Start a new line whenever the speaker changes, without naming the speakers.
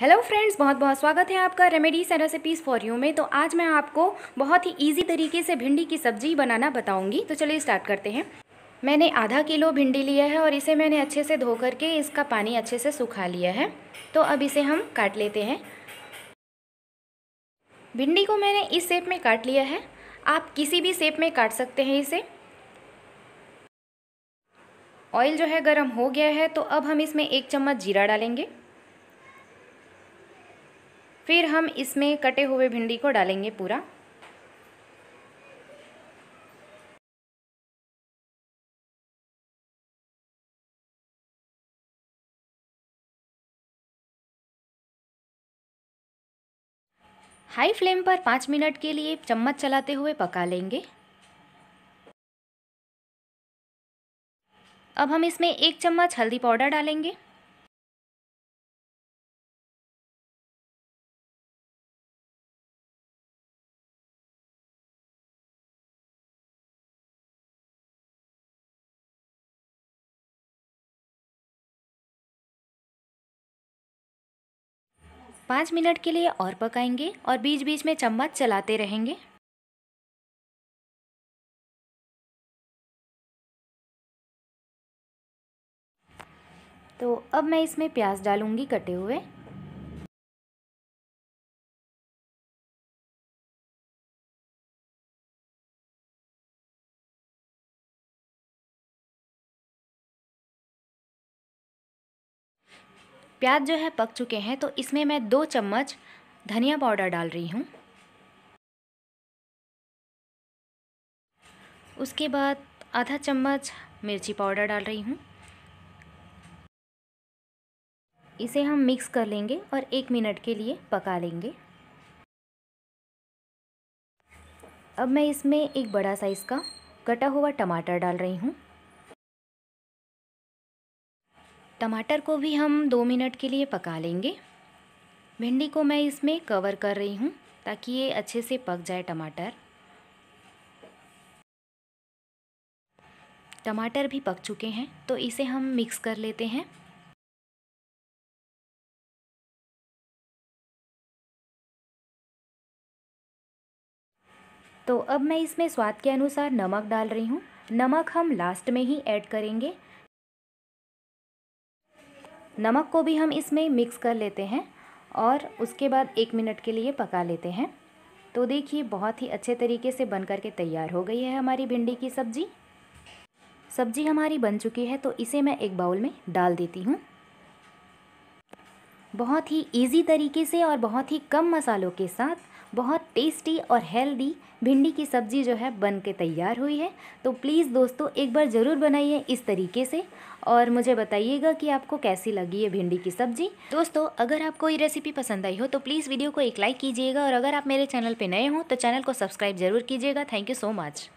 hello friends बहुत बहुत स्वागत है आपका remedies and recipes for you में तो आज मैं आपको बहुत ही इजी तरीके से भिंडी की सब्जी बनाना बताऊंगी तो चलिए स्टार्ट करते हैं मैंने आधा किलो भिंडी लिया है और इसे मैंने अच्छे से धो करके इसका पानी अच्छे से सुखा लिया है तो अब इसे हम काट लेते हैं भिंडी को मैंने इस शेप में काट लिया है आप किसी भी सेप में काट सकते हैं इसे ऑयल जो है गर्म हो गया है तो अब हम इसमें एक चम्मच जीरा डालेंगे फिर हम इसमें कटे हुए भिंडी को डालेंगे पूरा
हाई फ्लेम पर पाँच मिनट के लिए चम्मच
चलाते हुए पका लेंगे
अब हम इसमें एक चम्मच हल्दी पाउडर डालेंगे
पाँच मिनट के लिए और पकाएंगे और बीच बीच में चम्मच चलाते रहेंगे
तो अब मैं इसमें प्याज डालूंगी कटे हुए प्याज जो है पक चुके हैं
तो इसमें मैं दो चम्मच धनिया पाउडर डाल रही हूँ उसके बाद आधा चम्मच मिर्ची पाउडर डाल रही हूँ इसे हम मिक्स कर लेंगे
और एक मिनट के लिए पका लेंगे अब मैं इसमें एक बड़ा साइज़ का कटा हुआ टमाटर डाल रही हूँ टमाटर को भी हम दो मिनट के लिए पका लेंगे भिंडी को मैं इसमें कवर कर रही हूँ ताकि ये अच्छे से पक जाए टमाटर टमाटर भी पक चुके
हैं तो इसे हम मिक्स कर लेते हैं
तो अब मैं इसमें स्वाद के अनुसार नमक डाल रही हूँ नमक हम लास्ट में ही ऐड करेंगे नमक को भी हम इसमें मिक्स कर लेते हैं और उसके बाद एक मिनट के लिए पका लेते हैं तो देखिए बहुत ही अच्छे तरीके से बन करके तैयार हो गई है हमारी भिंडी की सब्ज़ी सब्ज़ी हमारी बन चुकी है तो इसे मैं एक बाउल में डाल देती हूँ बहुत ही इजी तरीके से और बहुत ही कम मसालों के साथ बहुत टेस्टी और हेल्दी भिंडी की सब्ज़ी जो है बन के तैयार हुई है तो प्लीज़ दोस्तों एक बार ज़रूर बनाइए इस तरीके से और मुझे बताइएगा कि आपको कैसी लगी है भिंडी की सब्ज़ी दोस्तों अगर आपको ये रेसिपी पसंद आई हो तो प्लीज़ वीडियो को एक लाइक कीजिएगा और अगर आप मेरे चैनल पर नए हों तो चैनल को सब्सक्राइब
ज़रूर कीजिएगा थैंक यू सो मच